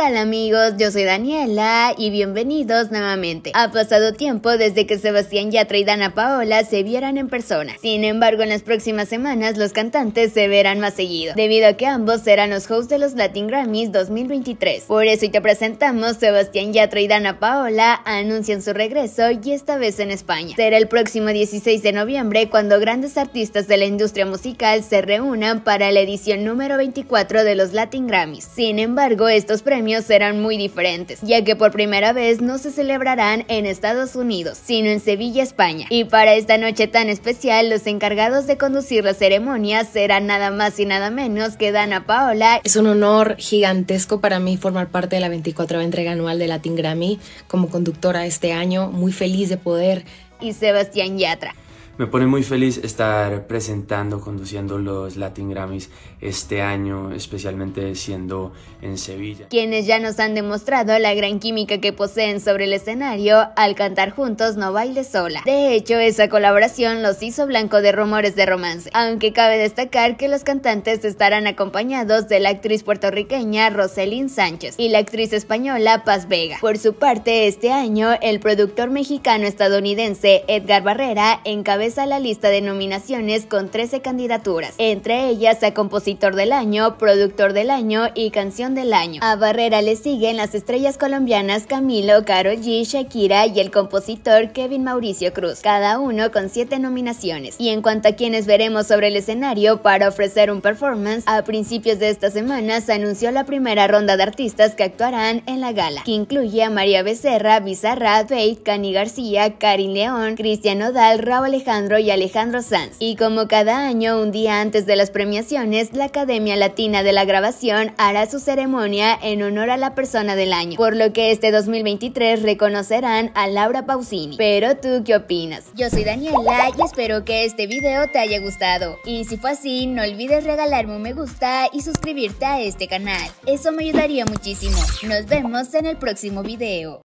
tal amigos? Yo soy Daniela y bienvenidos nuevamente. Ha pasado tiempo desde que Sebastián Yatra y Dana Paola se vieran en persona. Sin embargo, en las próximas semanas los cantantes se verán más seguido, debido a que ambos serán los hosts de los Latin Grammys 2023. Por eso hoy te presentamos Sebastián Yatra y Dana Paola anuncian su regreso y esta vez en España. Será el próximo 16 de noviembre cuando grandes artistas de la industria musical se reúnan para la edición número 24 de los Latin Grammys. Sin embargo, estos premios serán muy diferentes, ya que por primera vez no se celebrarán en Estados Unidos, sino en Sevilla, España. Y para esta noche tan especial, los encargados de conducir la ceremonia serán nada más y nada menos que Dana Paola. Es un honor gigantesco para mí formar parte de la 24 entrega anual de Latin Grammy como conductora este año, muy feliz de poder. Y Sebastián Yatra. Me pone muy feliz estar presentando, conduciendo los Latin Grammys este año, especialmente siendo en Sevilla. Quienes ya nos han demostrado la gran química que poseen sobre el escenario al cantar juntos No Baile Sola. De hecho, esa colaboración los hizo blanco de rumores de romance, aunque cabe destacar que los cantantes estarán acompañados de la actriz puertorriqueña Roselyn Sánchez y la actriz española Paz Vega. Por su parte, este año, el productor mexicano-estadounidense Edgar Barrera encabezó a la lista de nominaciones con 13 candidaturas, entre ellas a Compositor del Año, Productor del Año y Canción del Año. A Barrera le siguen las estrellas colombianas Camilo, Caro G, Shakira y el compositor Kevin Mauricio Cruz, cada uno con 7 nominaciones. Y en cuanto a quienes veremos sobre el escenario para ofrecer un performance, a principios de esta semana se anunció la primera ronda de artistas que actuarán en la gala, que incluye a María Becerra, Bizarra, Fate, Cani García, Karin León, Cristian Raúl Alejandro y Alejandro Sanz. Y como cada año, un día antes de las premiaciones, la Academia Latina de la Grabación hará su ceremonia en honor a la persona del año, por lo que este 2023 reconocerán a Laura Pausini. Pero tú, ¿qué opinas? Yo soy Daniela y espero que este video te haya gustado. Y si fue así, no olvides regalarme un me gusta y suscribirte a este canal. Eso me ayudaría muchísimo. Nos vemos en el próximo video.